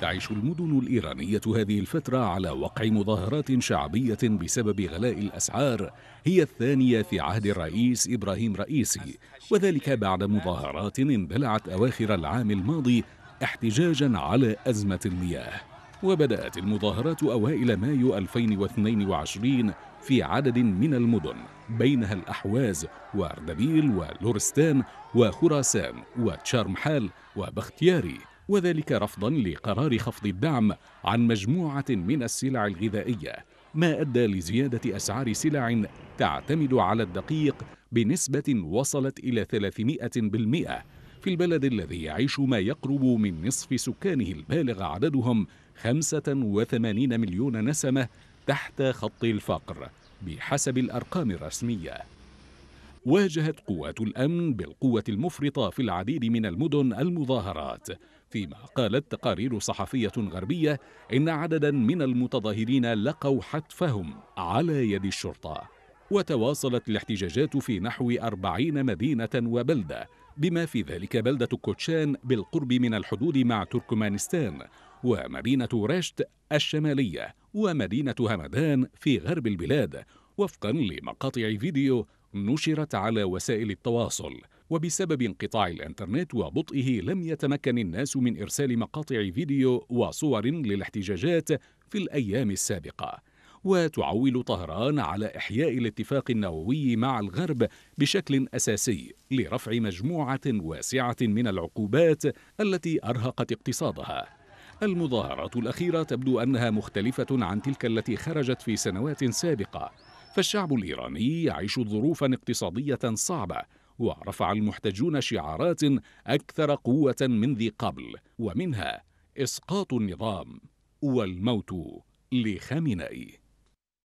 تعيش المدن الإيرانية هذه الفترة على وقع مظاهرات شعبية بسبب غلاء الأسعار هي الثانية في عهد الرئيس إبراهيم رئيسي وذلك بعد مظاهرات اندلعت أواخر العام الماضي احتجاجا على أزمة المياه وبدأت المظاهرات أوائل مايو 2022 في عدد من المدن بينها الأحواز وأردبيل ولورستان وخراسان وتشارمحال وبختياري وذلك رفضا لقرار خفض الدعم عن مجموعة من السلع الغذائية ما أدى لزيادة أسعار سلع تعتمد على الدقيق بنسبة وصلت إلى 300% في البلد الذي يعيش ما يقرب من نصف سكانه البالغ عددهم 85 مليون نسمة تحت خط الفقر بحسب الأرقام الرسمية واجهت قوات الأمن بالقوة المفرطة في العديد من المدن المظاهرات فيما قالت تقارير صحفية غربية إن عددا من المتظاهرين لقوا حتفهم على يد الشرطة وتواصلت الاحتجاجات في نحو أربعين مدينة وبلدة بما في ذلك بلدة كوتشان بالقرب من الحدود مع تركمانستان ومدينة رشت الشمالية ومدينة همدان في غرب البلاد وفقا لمقاطع فيديو نشرت على وسائل التواصل وبسبب انقطاع الانترنت وبطئه لم يتمكن الناس من ارسال مقاطع فيديو وصور للاحتجاجات في الايام السابقه وتعول طهران على احياء الاتفاق النووي مع الغرب بشكل اساسي لرفع مجموعه واسعه من العقوبات التي ارهقت اقتصادها المظاهرات الاخيره تبدو انها مختلفه عن تلك التي خرجت في سنوات سابقه فالشعب الإيراني يعيش ظروفا اقتصادية صعبة ورفع المحتجون شعارات أكثر قوة من ذي قبل ومنها إسقاط النظام والموت لخامنئي